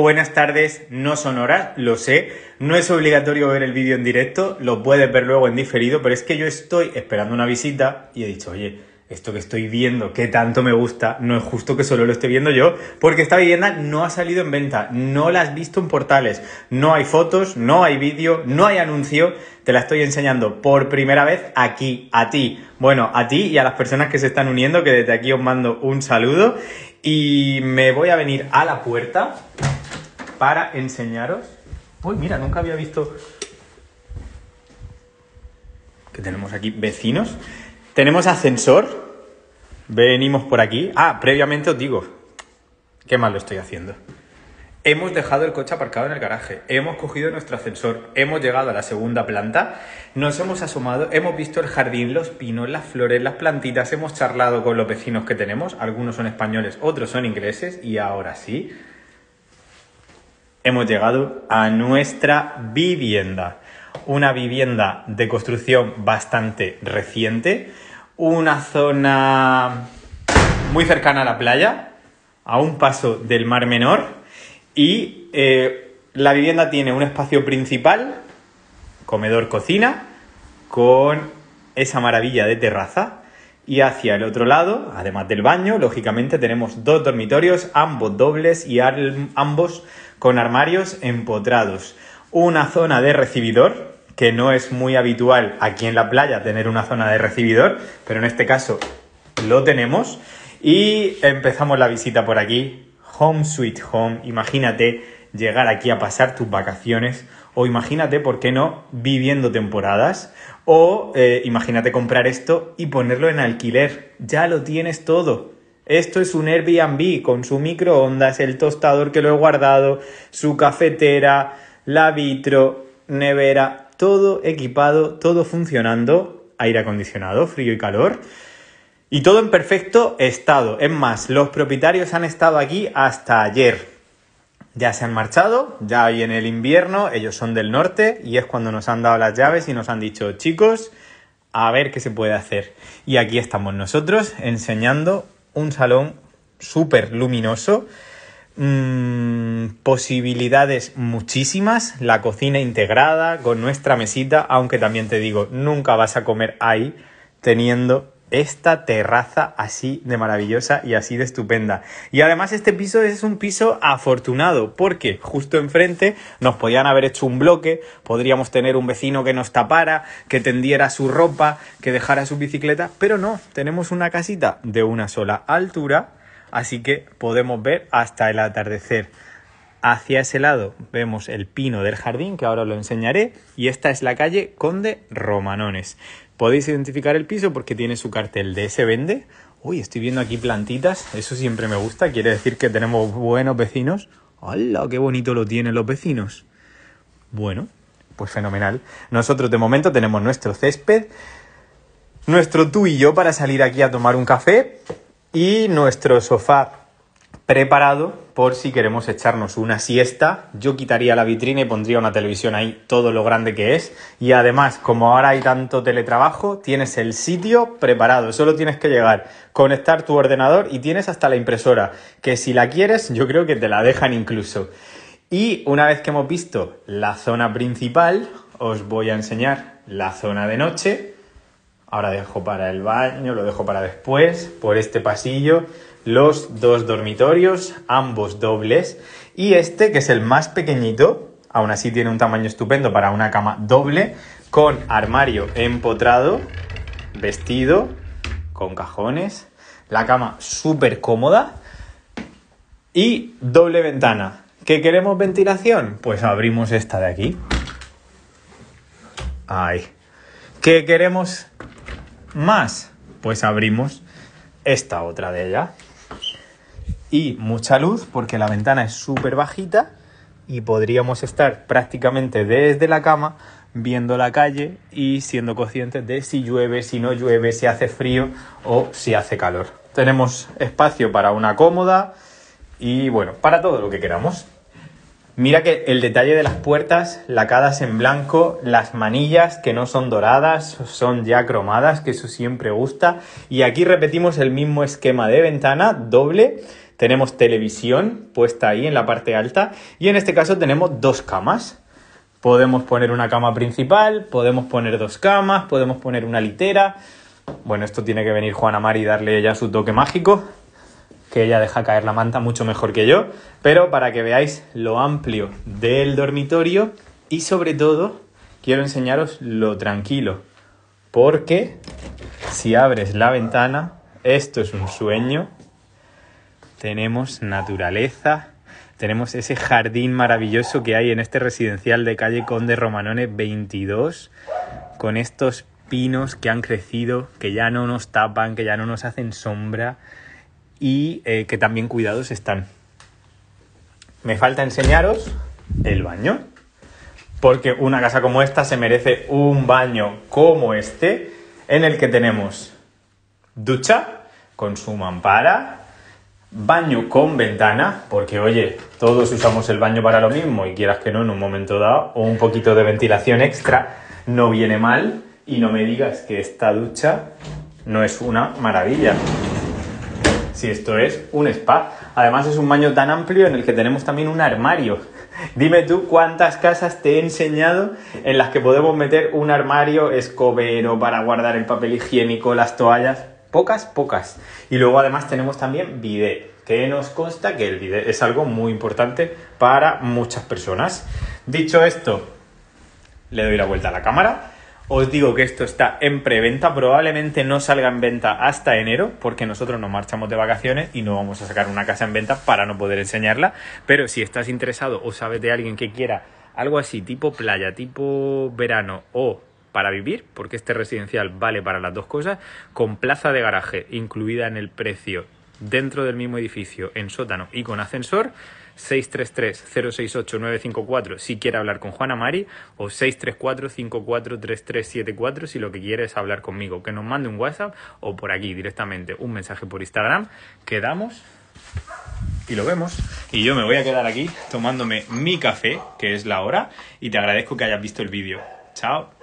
Buenas tardes, no son horas, lo sé. No es obligatorio ver el vídeo en directo, lo puedes ver luego en diferido, pero es que yo estoy esperando una visita y he dicho, oye, esto que estoy viendo, que tanto me gusta, no es justo que solo lo esté viendo yo, porque esta vivienda no ha salido en venta, no la has visto en portales, no hay fotos, no hay vídeo, no hay anuncio, te la estoy enseñando por primera vez aquí, a ti. Bueno, a ti y a las personas que se están uniendo, que desde aquí os mando un saludo y me voy a venir a la puerta para enseñaros. Uy, mira, nunca había visto que tenemos aquí vecinos. Tenemos ascensor. Venimos por aquí. Ah, previamente os digo, qué mal lo estoy haciendo. Hemos dejado el coche aparcado en el garaje, hemos cogido nuestro ascensor, hemos llegado a la segunda planta, nos hemos asomado, hemos visto el jardín, los pinos, las flores, las plantitas, hemos charlado con los vecinos que tenemos, algunos son españoles, otros son ingleses y ahora sí, hemos llegado a nuestra vivienda. Una vivienda de construcción bastante reciente, una zona muy cercana a la playa, a un paso del Mar Menor y eh, la vivienda tiene un espacio principal, comedor-cocina, con esa maravilla de terraza y hacia el otro lado, además del baño, lógicamente tenemos dos dormitorios, ambos dobles y ambos con armarios empotrados. Una zona de recibidor, que no es muy habitual aquí en la playa tener una zona de recibidor, pero en este caso lo tenemos. Y empezamos la visita por aquí. Home Sweet Home. Imagínate llegar aquí a pasar tus vacaciones o imagínate, ¿por qué no? Viviendo temporadas. O eh, imagínate comprar esto y ponerlo en alquiler. Ya lo tienes todo. Esto es un Airbnb con su microondas, el tostador que lo he guardado, su cafetera, la vitro, nevera, todo equipado, todo funcionando, aire acondicionado, frío y calor. Y todo en perfecto estado. Es más, los propietarios han estado aquí hasta ayer ya se han marchado, ya en el invierno, ellos son del norte y es cuando nos han dado las llaves y nos han dicho, chicos, a ver qué se puede hacer. Y aquí estamos nosotros enseñando un salón súper luminoso, mm, posibilidades muchísimas, la cocina integrada con nuestra mesita, aunque también te digo, nunca vas a comer ahí teniendo esta terraza así de maravillosa y así de estupenda. Y además este piso es un piso afortunado porque justo enfrente nos podían haber hecho un bloque, podríamos tener un vecino que nos tapara, que tendiera su ropa, que dejara su bicicleta, pero no, tenemos una casita de una sola altura, así que podemos ver hasta el atardecer. Hacia ese lado vemos el pino del jardín, que ahora lo enseñaré, y esta es la calle Conde Romanones. Podéis identificar el piso porque tiene su cartel de Se Vende. Uy, estoy viendo aquí plantitas, eso siempre me gusta, quiere decir que tenemos buenos vecinos. ¡Hola! ¡Qué bonito lo tienen los vecinos! Bueno, pues fenomenal. Nosotros de momento tenemos nuestro césped, nuestro tú y yo para salir aquí a tomar un café y nuestro sofá preparado por si queremos echarnos una siesta. Yo quitaría la vitrina y pondría una televisión ahí, todo lo grande que es. Y además, como ahora hay tanto teletrabajo, tienes el sitio preparado. Solo tienes que llegar, conectar tu ordenador y tienes hasta la impresora, que si la quieres, yo creo que te la dejan incluso. Y una vez que hemos visto la zona principal, os voy a enseñar la zona de noche Ahora dejo para el baño, lo dejo para después, por este pasillo, los dos dormitorios, ambos dobles, y este que es el más pequeñito, aún así tiene un tamaño estupendo para una cama doble, con armario empotrado, vestido, con cajones, la cama súper cómoda y doble ventana. ¿Qué queremos ventilación? Pues abrimos esta de aquí. Ay. ¿Qué queremos más, pues abrimos esta otra de ella. Y mucha luz porque la ventana es súper bajita y podríamos estar prácticamente desde la cama viendo la calle y siendo conscientes de si llueve, si no llueve, si hace frío o si hace calor. Tenemos espacio para una cómoda y bueno, para todo lo que queramos. Mira que el detalle de las puertas, lacadas en blanco, las manillas que no son doradas, son ya cromadas, que eso siempre gusta. Y aquí repetimos el mismo esquema de ventana doble. Tenemos televisión puesta ahí en la parte alta y en este caso tenemos dos camas. Podemos poner una cama principal, podemos poner dos camas, podemos poner una litera. Bueno, esto tiene que venir Juana Mari y darle ya su toque mágico que ella deja caer la manta mucho mejor que yo, pero para que veáis lo amplio del dormitorio y sobre todo quiero enseñaros lo tranquilo, porque si abres la ventana, esto es un sueño, tenemos naturaleza, tenemos ese jardín maravilloso que hay en este residencial de calle Conde Romanone 22, con estos pinos que han crecido, que ya no nos tapan, que ya no nos hacen sombra, y eh, que también cuidados están. Me falta enseñaros el baño, porque una casa como esta se merece un baño como este, en el que tenemos ducha con su mampara, baño con ventana, porque oye, todos usamos el baño para lo mismo y quieras que no, en un momento dado, o un poquito de ventilación extra, no viene mal y no me digas que esta ducha no es una maravilla si esto es un spa. Además es un baño tan amplio en el que tenemos también un armario. Dime tú cuántas casas te he enseñado en las que podemos meter un armario escobero para guardar el papel higiénico, las toallas. Pocas, pocas. Y luego además tenemos también bidet, que nos consta que el bidet es algo muy importante para muchas personas. Dicho esto, le doy la vuelta a la cámara os digo que esto está en preventa, probablemente no salga en venta hasta enero, porque nosotros nos marchamos de vacaciones y no vamos a sacar una casa en venta para no poder enseñarla. Pero si estás interesado o sabes de alguien que quiera algo así, tipo playa, tipo verano o para vivir, porque este residencial vale para las dos cosas, con plaza de garaje incluida en el precio dentro del mismo edificio, en sótano y con ascensor, 633-068-954 si quiere hablar con Juana Mari o 634-543374 si lo que quiere es hablar conmigo. Que nos mande un WhatsApp o por aquí directamente un mensaje por Instagram. Quedamos y lo vemos. Y yo me voy a quedar aquí tomándome mi café, que es la hora, y te agradezco que hayas visto el vídeo. Chao.